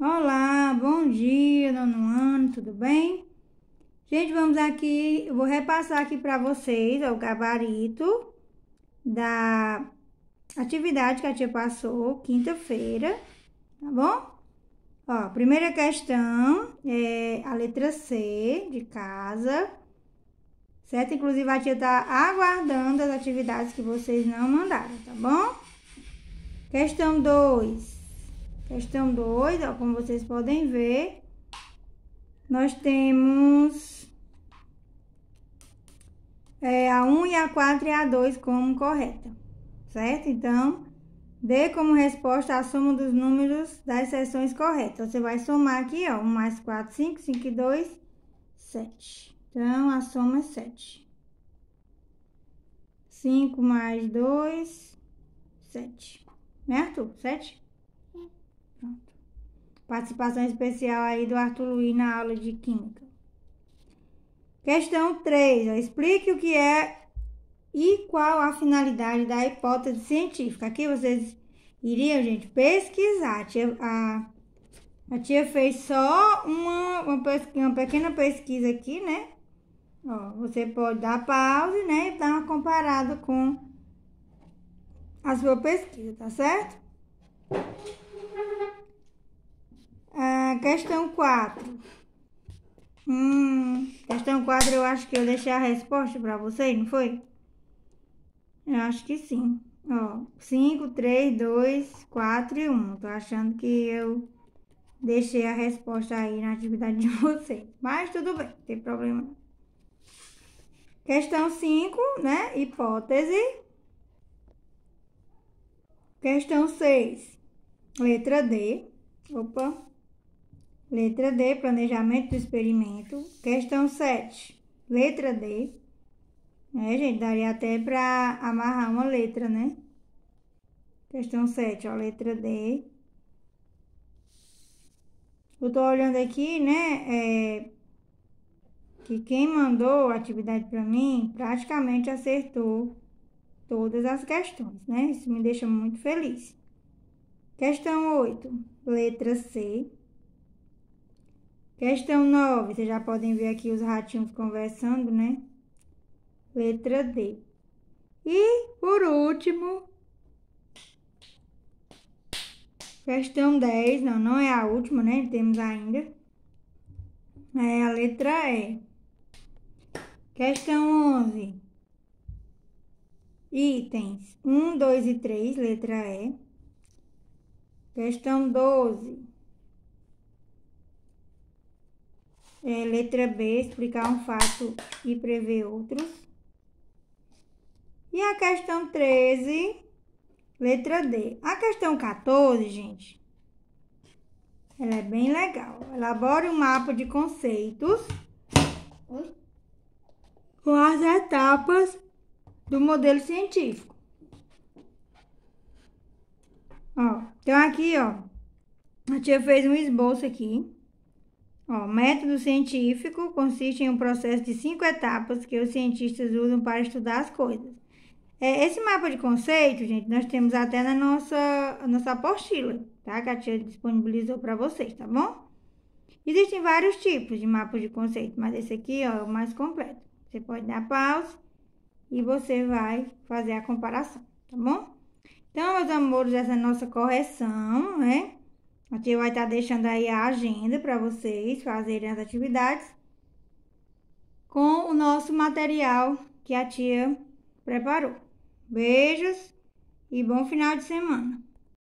Olá, bom dia, nono ano, tudo bem? Gente, vamos aqui, eu vou repassar aqui para vocês ó, o gabarito da atividade que a tia passou quinta-feira, tá bom? Ó, primeira questão é a letra C de casa, certo? Inclusive a tia tá aguardando as atividades que vocês não mandaram, tá bom? Questão 2. Questão 2, ó, como vocês podem ver, nós temos é, a 1 e a 4 e a 2 como correta, certo? Então, dê como resposta a soma dos números das seções corretas. Você vai somar aqui, ó, 1 mais 4, 5, 5 e 2, 7. Então, a soma é 7. 5 mais 2, 7. Certo? 7? Pronto. Participação especial aí do Arthur Luiz na aula de Química. Questão 3. explique o que é e qual a finalidade da hipótese científica. Aqui vocês iriam, gente, pesquisar. A tia, a, a tia fez só uma, uma, pesquisa, uma, pequena pesquisa aqui, né? Ó, você pode dar pause, né? E dar uma comparada com a sua pesquisa, tá certo? questão 4. Hum, questão 4 eu acho que eu deixei a resposta pra vocês, não foi? Eu acho que sim. Ó, 5, 3, 2, 4 e 1. Tô achando que eu deixei a resposta aí na atividade de vocês. Mas tudo bem, não tem problema. Questão 5, né? Hipótese. Questão 6, letra D. Opa. Letra D, planejamento do experimento. Questão 7. Letra D. É, gente, daria até para amarrar uma letra, né? Questão 7, ó, letra D. Eu tô olhando aqui, né, é, que quem mandou a atividade para mim praticamente acertou todas as questões, né? Isso me deixa muito feliz. Questão 8, letra C. Questão 9, vocês já podem ver aqui os ratinhos conversando, né? Letra D. E, por último, questão 10, não, não é a última, né? Temos ainda. É a letra E. Questão 11. Itens 1, 2 e 3, letra E. Questão 12. É, letra B, explicar um fato e prever outros. E a questão 13, letra D. A questão 14, gente, ela é bem legal. Elabore um mapa de conceitos com as etapas do modelo científico. Ó, então aqui, ó, a tia fez um esboço aqui. Ó, o método científico consiste em um processo de cinco etapas que os cientistas usam para estudar as coisas. É, esse mapa de conceito, gente, nós temos até na nossa, nossa apostila, tá? Que a tia disponibilizou para vocês, tá bom? Existem vários tipos de mapa de conceito, mas esse aqui ó, é o mais completo. Você pode dar pausa e você vai fazer a comparação, tá bom? Então, meus amores, essa é a nossa correção, né? A tia vai estar tá deixando aí a agenda para vocês fazerem as atividades com o nosso material que a tia preparou. Beijos e bom final de semana!